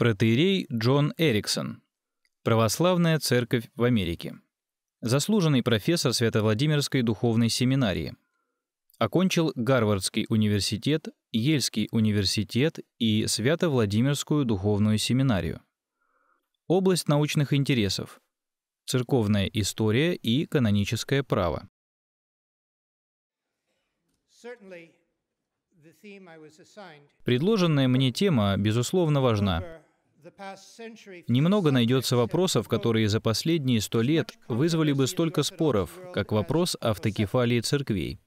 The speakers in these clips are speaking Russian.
Протеерей Джон Эриксон. Православная церковь в Америке. Заслуженный профессор Свято-Владимирской духовной семинарии. Окончил Гарвардский университет, Ельский университет и Свято-Владимирскую духовную семинарию. Область научных интересов. Церковная история и каноническое право. Предложенная мне тема, безусловно, важна. Немного найдется вопросов, которые за последние сто лет вызвали бы столько споров, как вопрос автокефалии церквей.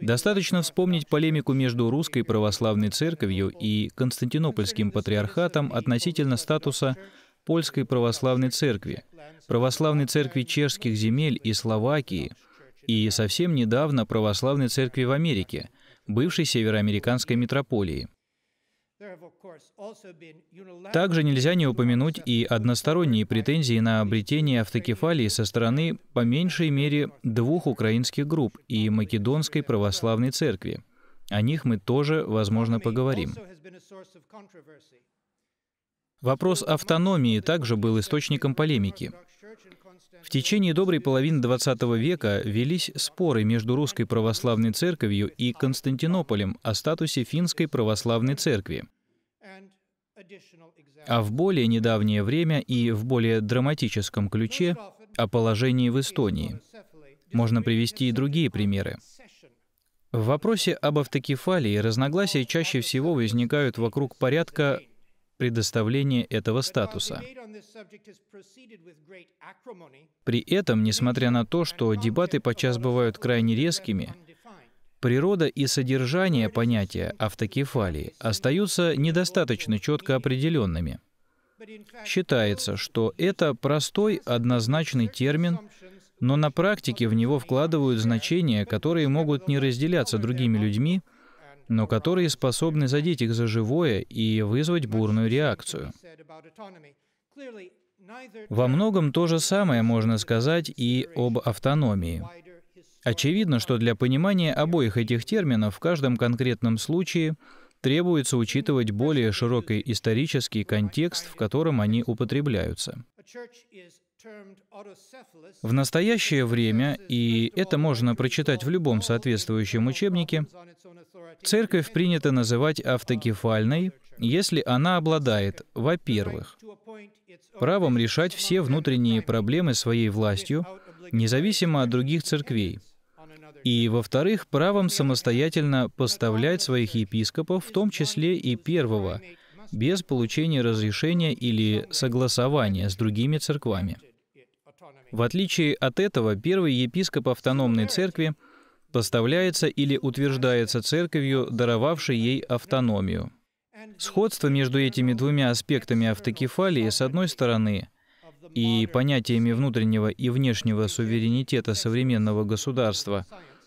Достаточно вспомнить полемику между Русской Православной Церковью и Константинопольским Патриархатом относительно статуса Польской Православной Церкви, Православной Церкви чешских земель и Словакии, и совсем недавно Православной Церкви в Америке, бывшей североамериканской метрополии. Также нельзя не упомянуть и односторонние претензии на обретение автокефалии со стороны по меньшей мере двух украинских групп и Македонской православной церкви. О них мы тоже, возможно, поговорим. Вопрос автономии также был источником полемики. В течение доброй половины XX века велись споры между Русской Православной Церковью и Константинополем о статусе Финской Православной Церкви. А в более недавнее время и в более драматическом ключе о положении в Эстонии. Можно привести и другие примеры. В вопросе об автокефалии разногласия чаще всего возникают вокруг порядка предоставления этого статуса. При этом, несмотря на то, что дебаты подчас бывают крайне резкими, природа и содержание понятия автокефалии остаются недостаточно четко определенными. Считается, что это простой, однозначный термин, но на практике в него вкладывают значения, которые могут не разделяться другими людьми, но которые способны задеть их за живое и вызвать бурную реакцию. Во многом то же самое можно сказать и об автономии. Очевидно, что для понимания обоих этих терминов в каждом конкретном случае требуется учитывать более широкий исторический контекст, в котором они употребляются. В настоящее время, и это можно прочитать в любом соответствующем учебнике, церковь принято называть автокефальной, если она обладает, во-первых, правом решать все внутренние проблемы своей властью, независимо от других церквей, и, во-вторых, правом самостоятельно поставлять своих епископов, в том числе и первого, без получения разрешения или согласования с другими церквами. В отличие от этого, первый епископ автономной церкви поставляется или утверждается церковью, даровавшей ей автономию. Сходство между этими двумя аспектами автокефалии, с одной стороны, и понятиями внутреннего и внешнего суверенитета современного государства,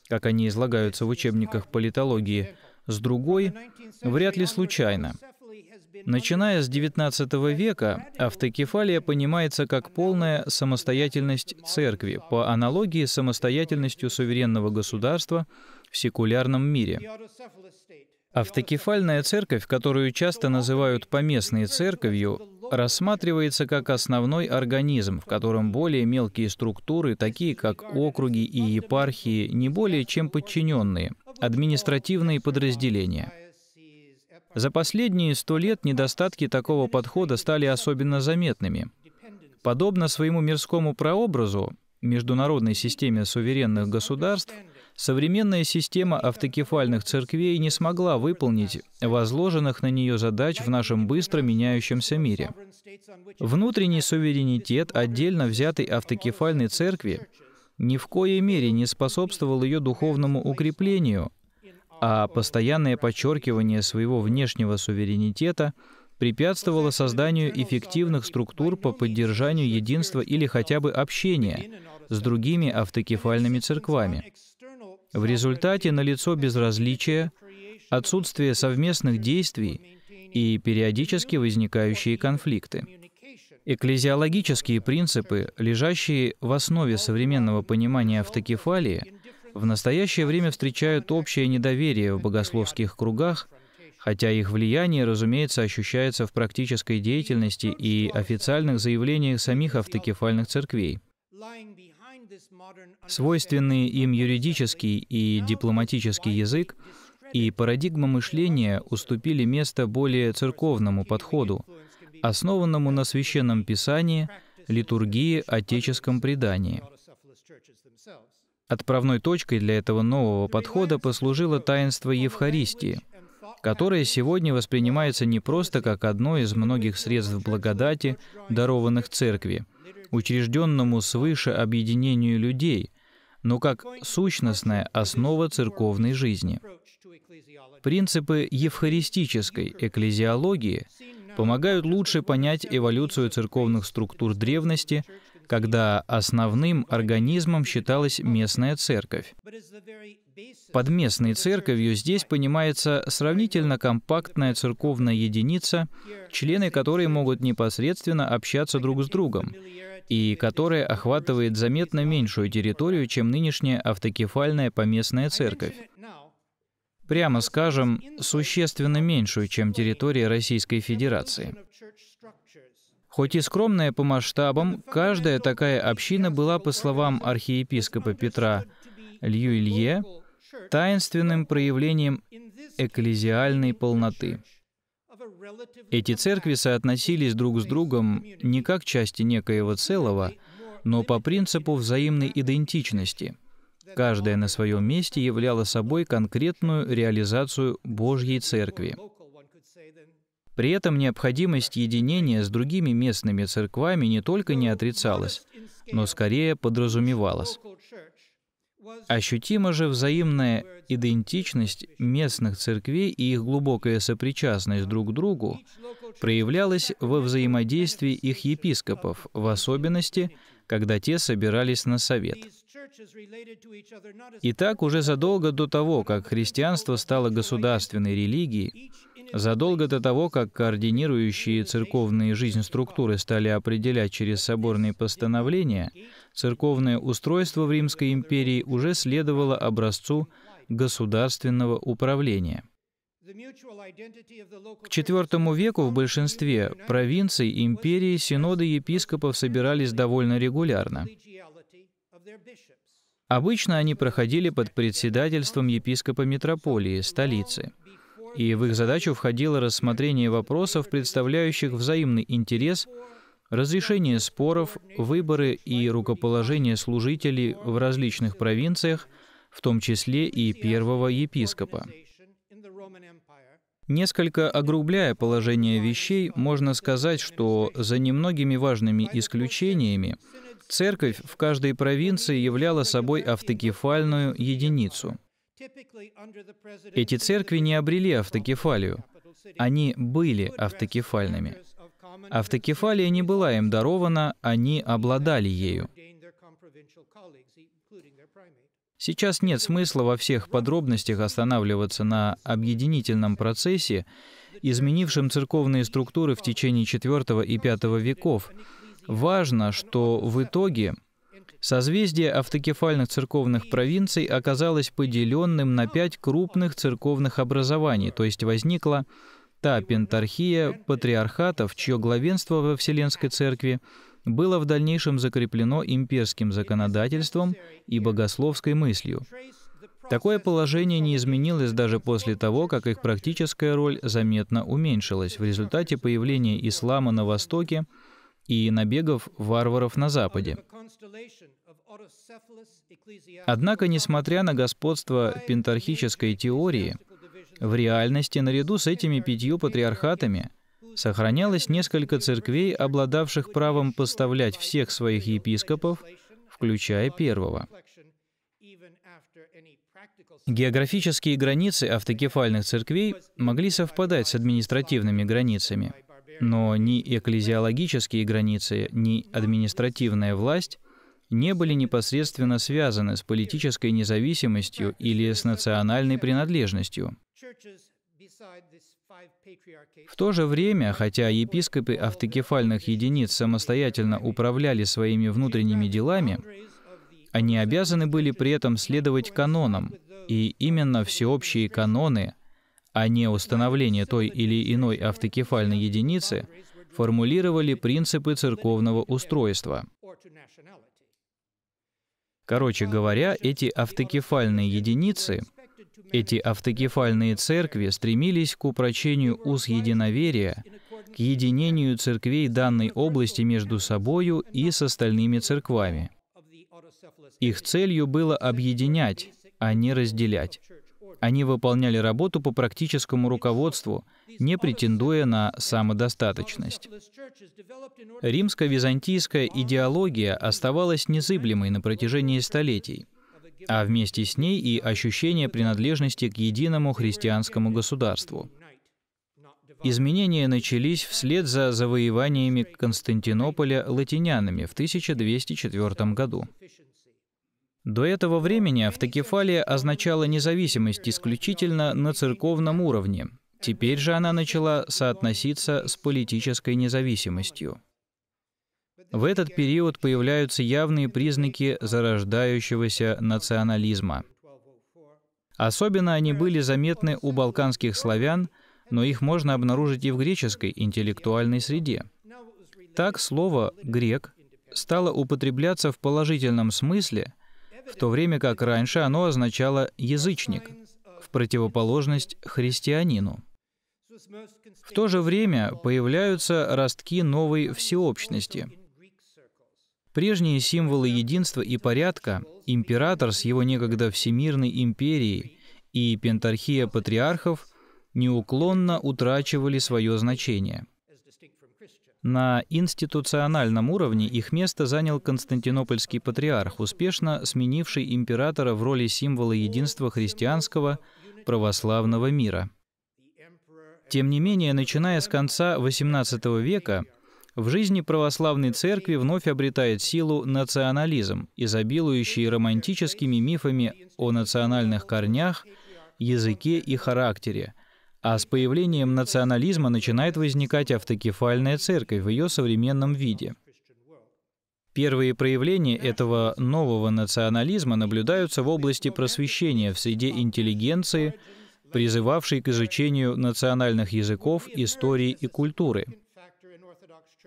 как они излагаются в учебниках политологии, с другой, вряд ли случайно. Начиная с XIX века, автокефалия понимается как полная самостоятельность церкви, по аналогии с самостоятельностью суверенного государства в секулярном мире. Автокефальная церковь, которую часто называют поместной церковью, рассматривается как основной организм, в котором более мелкие структуры, такие как округи и епархии, не более чем подчиненные, административные подразделения – за последние сто лет недостатки такого подхода стали особенно заметными. Подобно своему мирскому прообразу, международной системе суверенных государств, современная система автокефальных церквей не смогла выполнить возложенных на нее задач в нашем быстро меняющемся мире. Внутренний суверенитет отдельно взятой автокефальной церкви ни в коей мере не способствовал ее духовному укреплению, а постоянное подчеркивание своего внешнего суверенитета препятствовало созданию эффективных структур по поддержанию единства или хотя бы общения с другими автокефальными церквами. В результате налицо безразличие, отсутствие совместных действий и периодически возникающие конфликты. Экклезиологические принципы, лежащие в основе современного понимания автокефалии, в настоящее время встречают общее недоверие в богословских кругах, хотя их влияние, разумеется, ощущается в практической деятельности и официальных заявлениях самих автокефальных церквей. Свойственный им юридический и дипломатический язык и парадигма мышления уступили место более церковному подходу, основанному на священном писании, литургии, отеческом предании – Отправной точкой для этого нового подхода послужило таинство Евхаристии, которое сегодня воспринимается не просто как одно из многих средств благодати, дарованных Церкви, учрежденному свыше объединению людей, но как сущностная основа церковной жизни. Принципы евхаристической экклезиологии помогают лучше понять эволюцию церковных структур древности – когда основным организмом считалась местная церковь. Под местной церковью здесь понимается сравнительно компактная церковная единица, члены которой могут непосредственно общаться друг с другом, и которая охватывает заметно меньшую территорию, чем нынешняя автокефальная поместная церковь. Прямо скажем, существенно меньшую, чем территория Российской Федерации. Хоть и скромная по масштабам, каждая такая община была, по словам архиепископа Петра Лью Илье, таинственным проявлением экклезиальной полноты. Эти церкви соотносились друг с другом не как части некоего целого, но по принципу взаимной идентичности. Каждая на своем месте являла собой конкретную реализацию Божьей Церкви. При этом необходимость единения с другими местными церквами не только не отрицалась, но скорее подразумевалась. Ощутима же взаимная идентичность местных церквей и их глубокая сопричастность друг к другу проявлялась во взаимодействии их епископов, в особенности, когда те собирались на совет. Итак, уже задолго до того, как христианство стало государственной религией, Задолго до того, как координирующие церковные жизнь структуры стали определять через соборные постановления, церковное устройство в Римской империи уже следовало образцу государственного управления. К IV веку в большинстве провинций империи синоды епископов собирались довольно регулярно. Обычно они проходили под председательством епископа метрополии, столицы и в их задачу входило рассмотрение вопросов, представляющих взаимный интерес, разрешение споров, выборы и рукоположение служителей в различных провинциях, в том числе и первого епископа. Несколько огрубляя положение вещей, можно сказать, что за немногими важными исключениями церковь в каждой провинции являла собой автокефальную единицу – эти церкви не обрели автокефалию. Они были автокефальными. Автокефалия не была им дарована, они обладали ею. Сейчас нет смысла во всех подробностях останавливаться на объединительном процессе, изменившем церковные структуры в течение IV и V веков. Важно, что в итоге Созвездие автокефальных церковных провинций оказалось поделенным на пять крупных церковных образований, то есть возникла та пентархия патриархатов, чье главенство во Вселенской Церкви было в дальнейшем закреплено имперским законодательством и богословской мыслью. Такое положение не изменилось даже после того, как их практическая роль заметно уменьшилась в результате появления ислама на Востоке – и набегов варваров на Западе. Однако, несмотря на господство пентархической теории, в реальности наряду с этими пятью патриархатами сохранялось несколько церквей, обладавших правом поставлять всех своих епископов, включая первого. Географические границы автокефальных церквей могли совпадать с административными границами, но ни экклезиологические границы, ни административная власть не были непосредственно связаны с политической независимостью или с национальной принадлежностью. В то же время, хотя епископы автокефальных единиц самостоятельно управляли своими внутренними делами, они обязаны были при этом следовать канонам, и именно всеобщие каноны а не установление той или иной автокефальной единицы, формулировали принципы церковного устройства. Короче говоря, эти автокефальные единицы, эти автокефальные церкви стремились к упрочению уз единоверия, к единению церквей данной области между собою и с остальными церквами. Их целью было объединять, а не разделять. Они выполняли работу по практическому руководству, не претендуя на самодостаточность. Римско-византийская идеология оставалась незыблемой на протяжении столетий, а вместе с ней и ощущение принадлежности к единому христианскому государству. Изменения начались вслед за завоеваниями Константинополя латинянами в 1204 году. До этого времени автокефалия означала независимость исключительно на церковном уровне. Теперь же она начала соотноситься с политической независимостью. В этот период появляются явные признаки зарождающегося национализма. Особенно они были заметны у балканских славян, но их можно обнаружить и в греческой интеллектуальной среде. Так слово «грек» стало употребляться в положительном смысле – в то время как раньше оно означало «язычник», в противоположность христианину. В то же время появляются ростки новой всеобщности. Прежние символы единства и порядка, император с его некогда всемирной империей и пентархия патриархов неуклонно утрачивали свое значение – на институциональном уровне их место занял константинопольский патриарх, успешно сменивший императора в роли символа единства христианского православного мира. Тем не менее, начиная с конца XVIII века, в жизни православной церкви вновь обретает силу национализм, изобилующий романтическими мифами о национальных корнях, языке и характере – а с появлением национализма начинает возникать автокефальная церковь в ее современном виде. Первые проявления этого нового национализма наблюдаются в области просвещения в среде интеллигенции, призывавшей к изучению национальных языков, истории и культуры.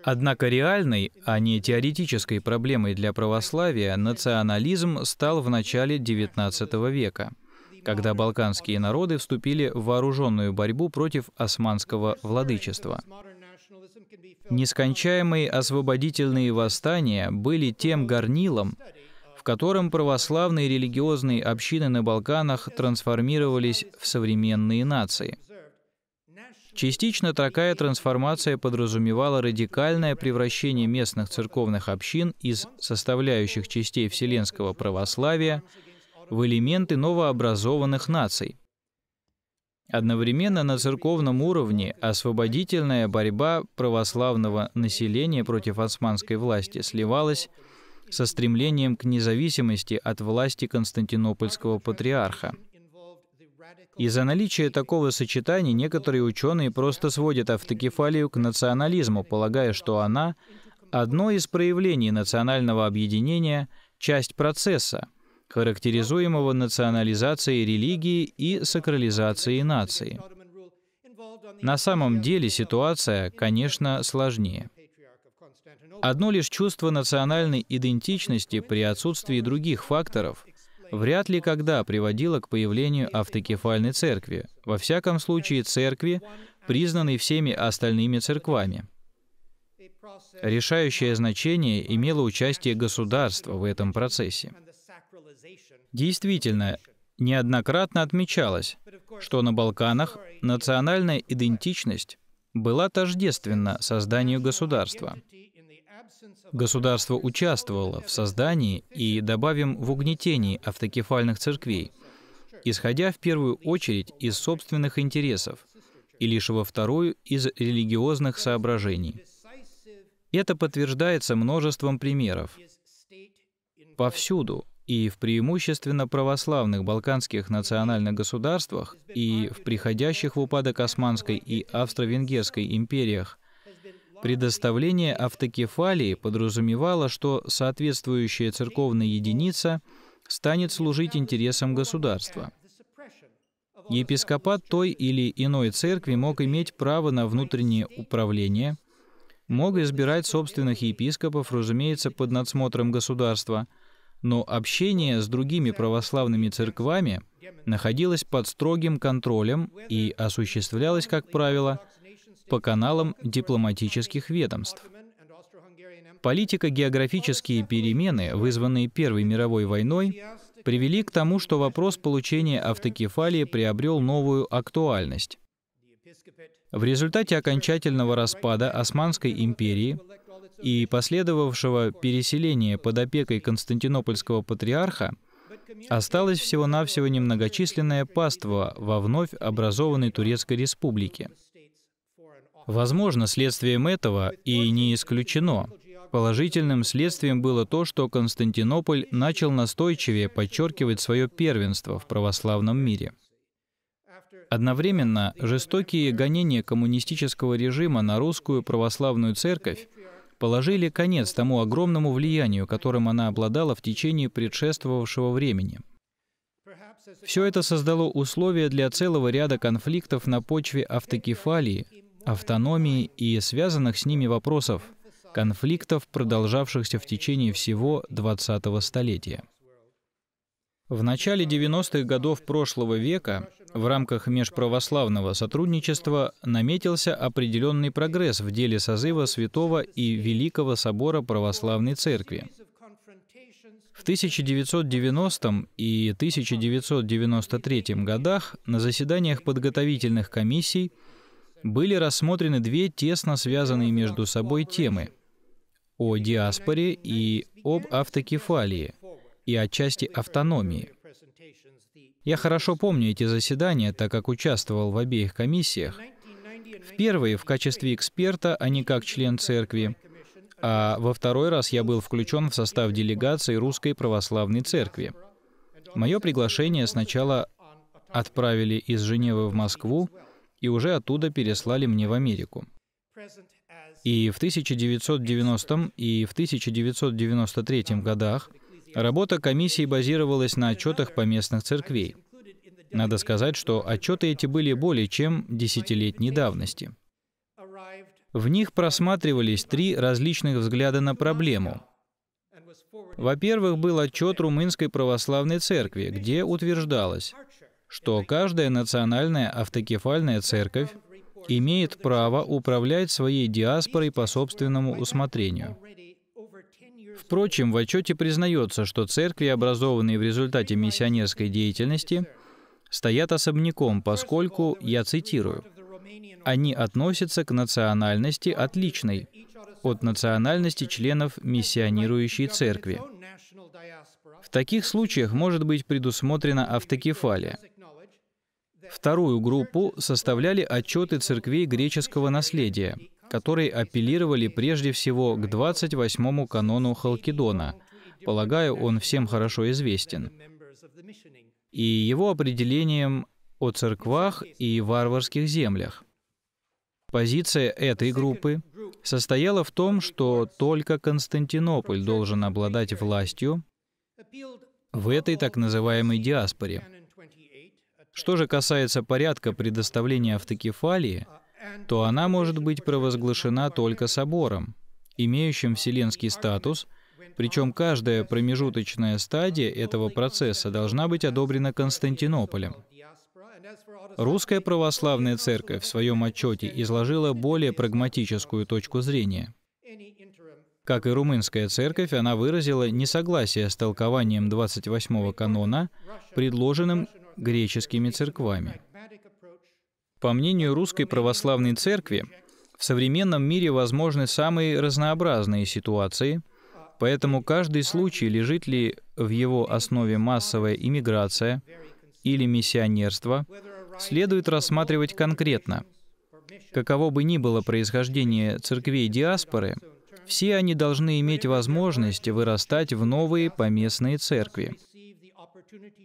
Однако реальной, а не теоретической проблемой для православия национализм стал в начале XIX века когда балканские народы вступили в вооруженную борьбу против османского владычества. Нескончаемые освободительные восстания были тем горнилом, в котором православные религиозные общины на Балканах трансформировались в современные нации. Частично такая трансформация подразумевала радикальное превращение местных церковных общин из составляющих частей вселенского православия – в элементы новообразованных наций. Одновременно на церковном уровне освободительная борьба православного населения против османской власти сливалась со стремлением к независимости от власти Константинопольского патриарха. Из-за наличия такого сочетания некоторые ученые просто сводят автокефалию к национализму, полагая, что она — одно из проявлений национального объединения, часть процесса, характеризуемого национализацией религии и сакрализацией нации. На самом деле ситуация, конечно, сложнее. Одно лишь чувство национальной идентичности при отсутствии других факторов вряд ли когда приводило к появлению автокефальной церкви, во всяком случае церкви, признанной всеми остальными церквами. Решающее значение имело участие государства в этом процессе. Действительно, неоднократно отмечалось, что на Балканах национальная идентичность была тождественна созданию государства. Государство участвовало в создании и, добавим, в угнетении автокефальных церквей, исходя в первую очередь из собственных интересов и лишь во вторую из религиозных соображений. Это подтверждается множеством примеров. Повсюду и в преимущественно православных балканских национальных государствах и в приходящих в упадок Османской и Австро-Венгерской империях. Предоставление автокефалии подразумевало, что соответствующая церковная единица станет служить интересам государства. Епископат той или иной церкви мог иметь право на внутреннее управление, мог избирать собственных епископов, разумеется, под надсмотром государства – но общение с другими православными церквами находилось под строгим контролем и осуществлялось, как правило, по каналам дипломатических ведомств. Политика, географические перемены, вызванные Первой мировой войной, привели к тому, что вопрос получения автокефалии приобрел новую актуальность. В результате окончательного распада Османской империи и последовавшего переселения под опекой Константинопольского патриарха осталось всего-навсего немногочисленное паство во вновь образованной Турецкой республике. Возможно, следствием этого, и не исключено, положительным следствием было то, что Константинополь начал настойчивее подчеркивать свое первенство в православном мире. Одновременно жестокие гонения коммунистического режима на русскую православную церковь положили конец тому огромному влиянию, которым она обладала в течение предшествовавшего времени. Все это создало условия для целого ряда конфликтов на почве автокефалии, автономии и связанных с ними вопросов, конфликтов, продолжавшихся в течение всего 20-го столетия. В начале 90-х годов прошлого века в рамках межправославного сотрудничества наметился определенный прогресс в деле созыва Святого и Великого Собора Православной Церкви. В 1990 и 1993 годах на заседаниях подготовительных комиссий были рассмотрены две тесно связанные между собой темы о диаспоре и об автокефалии – и отчасти автономии. Я хорошо помню эти заседания, так как участвовал в обеих комиссиях. В первой в качестве эксперта, а не как член церкви, а во второй раз я был включен в состав делегации Русской Православной Церкви. Мое приглашение сначала отправили из Женевы в Москву и уже оттуда переслали мне в Америку. И в 1990 и в 1993 годах Работа комиссии базировалась на отчетах поместных церквей. Надо сказать, что отчеты эти были более чем десятилетней давности. В них просматривались три различных взгляда на проблему. Во-первых, был отчет Румынской православной церкви, где утверждалось, что каждая национальная автокефальная церковь имеет право управлять своей диаспорой по собственному усмотрению. Впрочем, в отчете признается, что церкви, образованные в результате миссионерской деятельности, стоят особняком, поскольку, я цитирую, «они относятся к национальности отличной от национальности членов миссионирующей церкви». В таких случаях может быть предусмотрена автокефалия. Вторую группу составляли отчеты церквей греческого наследия — которые апеллировали прежде всего к 28-му канону Халкидона. Полагаю, он всем хорошо известен. И его определением о церквах и варварских землях. Позиция этой группы состояла в том, что только Константинополь должен обладать властью в этой так называемой диаспоре. Что же касается порядка предоставления автокефалии, то она может быть провозглашена только собором, имеющим вселенский статус, причем каждая промежуточная стадия этого процесса должна быть одобрена Константинополем. Русская православная церковь в своем отчете изложила более прагматическую точку зрения. Как и румынская церковь, она выразила несогласие с толкованием 28-го канона, предложенным греческими церквами. По мнению Русской Православной Церкви, в современном мире возможны самые разнообразные ситуации, поэтому каждый случай, лежит ли в его основе массовая иммиграция или миссионерство, следует рассматривать конкретно. Каково бы ни было происхождение церквей диаспоры, все они должны иметь возможность вырастать в новые поместные церкви,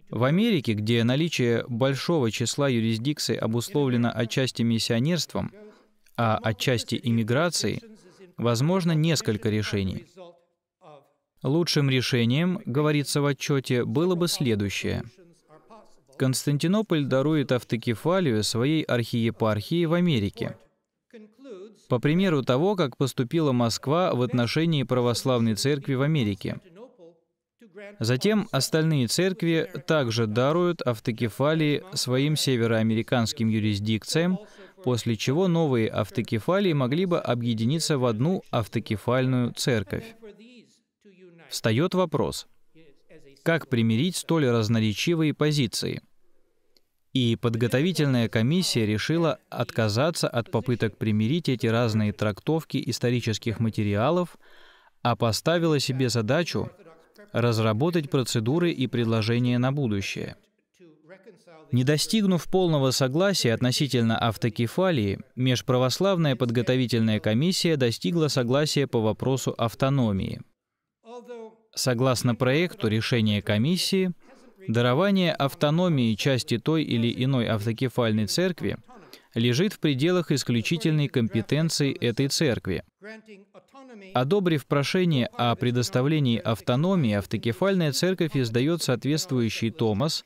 в Америке, где наличие большого числа юрисдикций обусловлено отчасти миссионерством, а отчасти иммиграцией, возможно несколько решений. Лучшим решением, говорится в отчете, было бы следующее. Константинополь дарует автокефалию своей архиепархии в Америке. По примеру того, как поступила Москва в отношении православной церкви в Америке – Затем остальные церкви также даруют автокефалии своим североамериканским юрисдикциям, после чего новые автокефалии могли бы объединиться в одну автокефальную церковь. Встает вопрос, как примирить столь разноречивые позиции? И подготовительная комиссия решила отказаться от попыток примирить эти разные трактовки исторических материалов, а поставила себе задачу разработать процедуры и предложения на будущее. Не достигнув полного согласия относительно автокефалии, Межправославная подготовительная комиссия достигла согласия по вопросу автономии. Согласно проекту решения комиссии, дарование автономии части той или иной автокефальной церкви лежит в пределах исключительной компетенции этой церкви. Одобрив прошение о предоставлении автономии, автокефальная церковь издает соответствующий томас,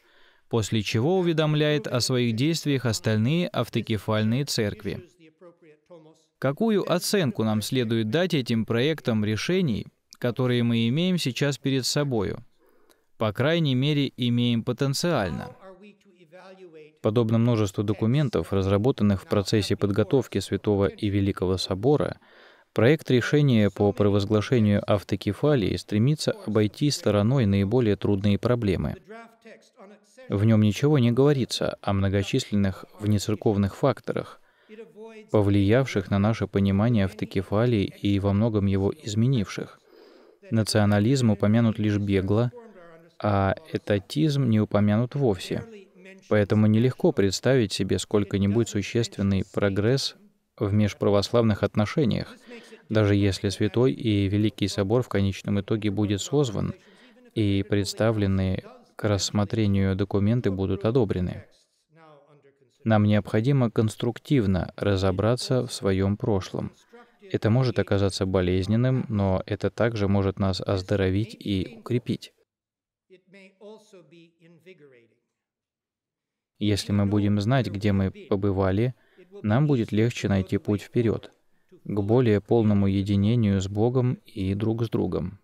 после чего уведомляет о своих действиях остальные автокефальные церкви. Какую оценку нам следует дать этим проектам решений, которые мы имеем сейчас перед собою? По крайней мере, имеем потенциально. Подобно множеству документов, разработанных в процессе подготовки Святого и Великого Собора, Проект решения по провозглашению автокефалии стремится обойти стороной наиболее трудные проблемы. В нем ничего не говорится о многочисленных внецерковных факторах, повлиявших на наше понимание автокефалии и во многом его изменивших. Национализм упомянут лишь бегло, а этатизм не упомянут вовсе. Поэтому нелегко представить себе сколько-нибудь существенный прогресс в межправославных отношениях — даже если Святой и Великий Собор в конечном итоге будет созван, и представленные к рассмотрению документы будут одобрены. Нам необходимо конструктивно разобраться в своем прошлом. Это может оказаться болезненным, но это также может нас оздоровить и укрепить. Если мы будем знать, где мы побывали, нам будет легче найти путь вперед к более полному единению с Богом и друг с другом.